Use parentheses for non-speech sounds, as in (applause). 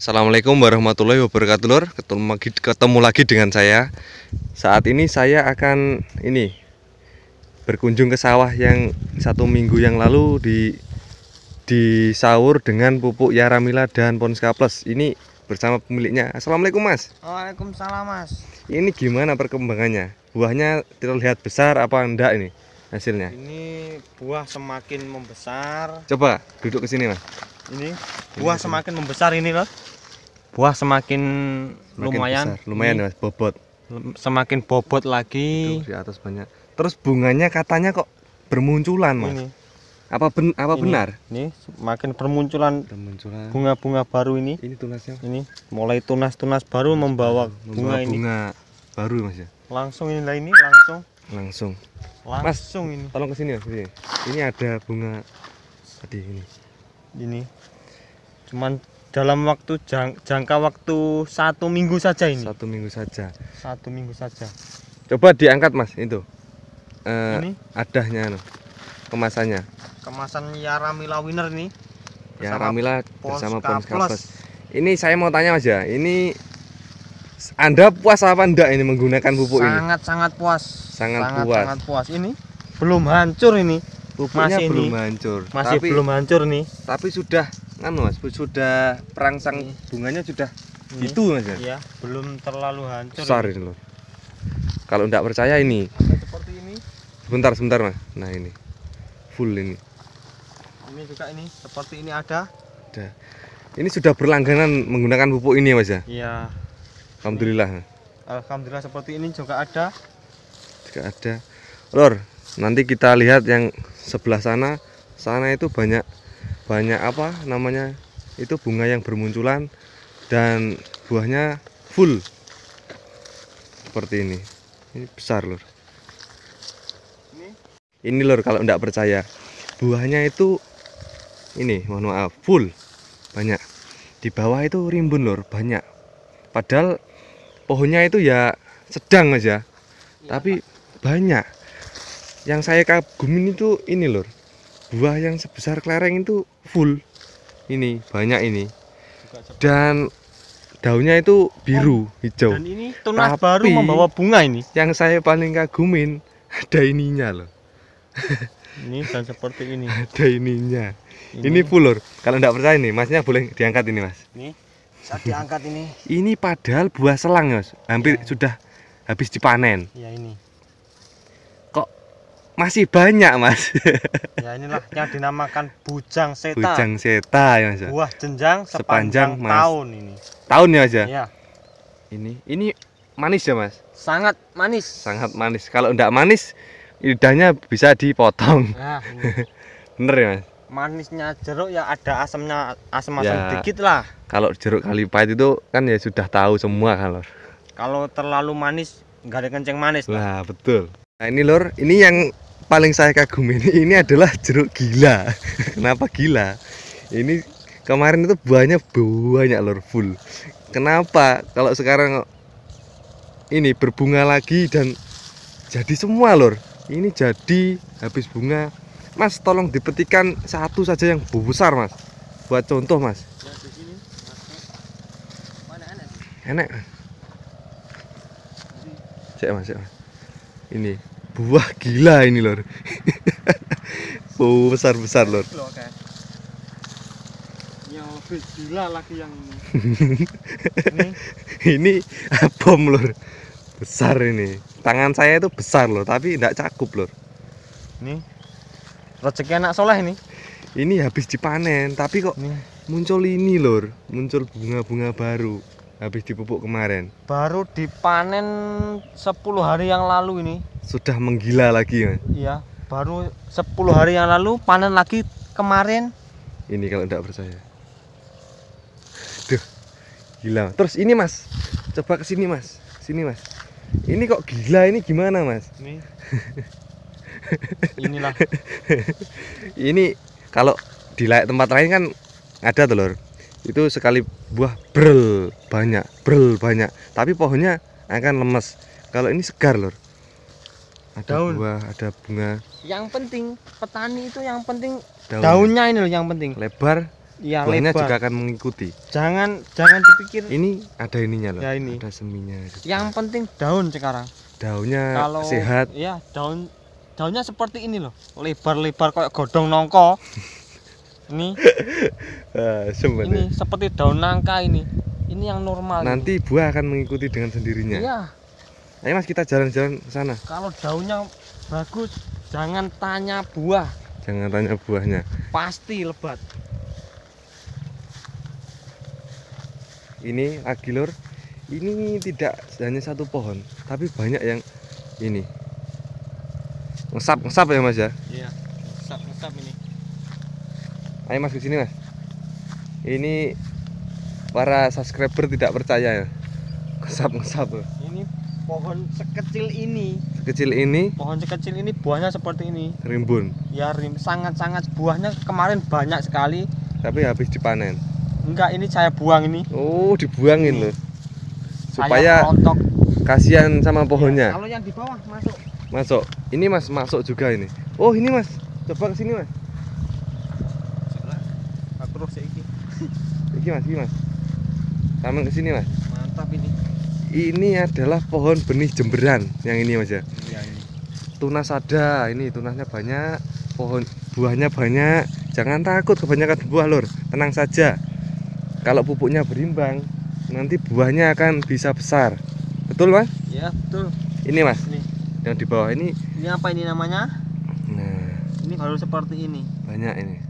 Assalamualaikum warahmatullahi wabarakatuh lor. Ketemu lagi ketemu lagi dengan saya. Saat ini saya akan ini berkunjung ke sawah yang satu minggu yang lalu di sahur dengan pupuk Yaramila dan Ponska Plus. Ini bersama pemiliknya. Assalamualaikum Mas. Waalaikumsalam Mas. Ini gimana perkembangannya? Buahnya terlihat besar apa enggak ini hasilnya? Ini buah semakin membesar. Coba duduk ke sini Mas. Ini buah ini semakin sini. membesar ini loh. Buah semakin, semakin lumayan. Besar. Lumayan ini. Mas bobot. Semakin bobot lagi. Duh, di atas banyak. Terus bunganya katanya kok bermunculan Mas. Ini apa ben, apa ini, benar ini semakin permunculan bunga-bunga baru ini ini tunasnya ini mulai tunas-tunas baru tunas membawa, membawa bunga, bunga ini bunga baru mas ya langsung inilah ini langsung langsung langsung mas, ini tolong kesini mas ini ini ada bunga tadi ini ini cuman dalam waktu jang, jangka waktu satu minggu saja ini satu minggu saja satu minggu saja coba diangkat mas itu uh, ini adahnya no. Anu kemasannya? Kemasan Yaramila Winner nih. Yaramila bersama Pons Ini saya mau tanya Mas ya, ini anda puas apa enggak ini menggunakan pupuk sangat, ini? Sangat sangat puas. Sangat, sangat puas. Sangat puas. Ini belum hancur ini. Pupuknya masih belum ini. hancur. Masih tapi, belum hancur nih. Tapi sudah nganu Mas, sudah perangsang bunganya sudah ini. gitu Mas ya. Iya, belum terlalu hancur. Besar ini, loh. Kalau enggak percaya ini. Sebentar, sebentar Mas. Nah, ini full ini ini juga ini seperti ini ada ada ini sudah berlangganan menggunakan pupuk ini ya mas ya iya alhamdulillah alhamdulillah seperti ini juga ada juga ada lor nanti kita lihat yang sebelah sana sana itu banyak banyak apa namanya itu bunga yang bermunculan dan buahnya full seperti ini ini besar lor ini lor kalau tidak percaya buahnya itu ini mohon maaf full banyak di bawah itu rimbun lor banyak padahal pohonnya itu ya sedang aja ya, tapi Pak. banyak yang saya kagumin itu ini lor buah yang sebesar kelereng itu full ini banyak ini dan daunnya itu biru oh, hijau dan ini tunas Tapi, baru membawa bunga ini yang saya paling kagumin ada ininya loh ini dan seperti ini (laughs) ada ininya ini, ini kalau tidak percaya ini masnya boleh diangkat ini mas ini saat diangkat ini ini padahal buah selang mas hampir ya. sudah habis dipanen ya ini kok masih banyak mas (laughs) ya inilah yang dinamakan bujang seta bujang seta ya mas ya? buah jenjang sepanjang, sepanjang mas. tahun ini tahun ya mas ya. Iya. ini ini manis ya mas sangat manis sangat manis kalau tidak manis lidahnya bisa dipotong nah, iya. (laughs) bener ya mas manisnya jeruk ya ada asamnya asam asam ya, dikit lah kalau jeruk kali pahit itu kan ya sudah tahu semua kan lor kalau terlalu manis nggak ada kenceng manis lah betul nah ini lor ini yang paling saya kagumi ini ini adalah jeruk gila (laughs) kenapa gila ini kemarin itu buahnya banyak lor full kenapa kalau sekarang ini berbunga lagi dan jadi semua lor ini jadi habis bunga mas tolong dipetikan satu saja yang besar mas buat contoh mas enak cek mas, cek mas ini buah gila ini lor bau (laughs) besar besar lor gila lagi yang (laughs) ini ini bom lor besar ini tangan saya itu besar loh tapi tidak cakup loh ini rezeki anak soleh ini ini habis dipanen tapi kok ini. muncul ini lor muncul bunga-bunga baru habis dipupuk kemarin baru dipanen 10 hari yang lalu ini sudah menggila lagi ya iya baru 10 hari yang lalu panen lagi kemarin ini kalau tidak percaya Duh, gila terus ini mas coba kesini mas sini mas ini kok gila ini gimana mas ini (laughs) inilah ini kalau di tempat lain kan ada telur itu sekali buah brel banyak brel banyak tapi pohonnya akan lemes kalau ini segar lor ada daun. buah ada bunga yang penting petani itu yang penting daun. daunnya ini loh yang penting lebar ya buahnya lebar. juga akan mengikuti jangan jangan dipikir ini ada ininya loh ya ini. ada seminya Juga. yang penting daun sekarang daunnya kalau sehat ya daun daunnya seperti ini loh lebar-lebar kayak godong nongko (laughs) ini uh, ini seperti daun nangka ini ini yang normal nanti ini. buah akan mengikuti dengan sendirinya iya ayo mas kita jalan-jalan ke sana kalau daunnya bagus jangan tanya buah jangan tanya buahnya pasti lebat ini lagi lur ini tidak hanya satu pohon tapi banyak yang ini ngesap ngesap ya mas ya iya ngesap ngesap ini ayo mas ke sini mas ini para subscriber tidak percaya ya ngesap ngesap ya? ini pohon sekecil ini sekecil ini pohon sekecil ini buahnya seperti ini rimbun ya rim sangat sangat buahnya kemarin banyak sekali tapi habis dipanen Enggak, ini saya buang ini. Oh, dibuangin ini. loh. Supaya kasihan sama pohonnya. Iya, kalau yang di bawah masuk. Masuk. Ini Mas masuk juga ini. Oh, ini Mas. Coba ke sini Mas. Aku terus ya, iki. (laughs) iki Mas, iki Mas. Taman ke sini Mas. Mantap ini. Ini adalah pohon benih jemberan yang ini Mas ya. Iya, ini. Iya. Tunas ada, ini tunasnya banyak, pohon buahnya banyak. Jangan takut kebanyakan buah, lor Tenang saja kalau pupuknya berimbang nanti buahnya akan bisa besar betul mas ya betul ini mas ini. yang di bawah ini ini apa ini namanya nah ini baru seperti ini banyak ini